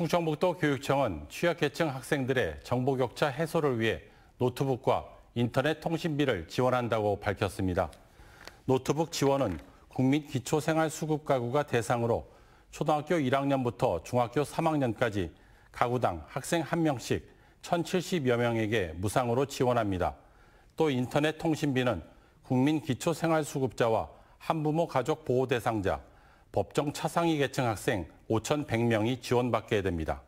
충청북도 교육청은 취약계층 학생들의 정보 격차 해소를 위해 노트북과 인터넷 통신비를 지원한다고 밝혔습니다. 노트북 지원은 국민 기초생활수급 가구가 대상으로 초등학교 1학년부터 중학교 3학년까지 가구당 학생 1명씩 1,070여 명에게 무상으로 지원합니다. 또 인터넷 통신비는 국민 기초생활수급자와 한부모 가족 보호 대상자, 법정 차상위 계층 학생 5,100명이 지원받게 됩니다.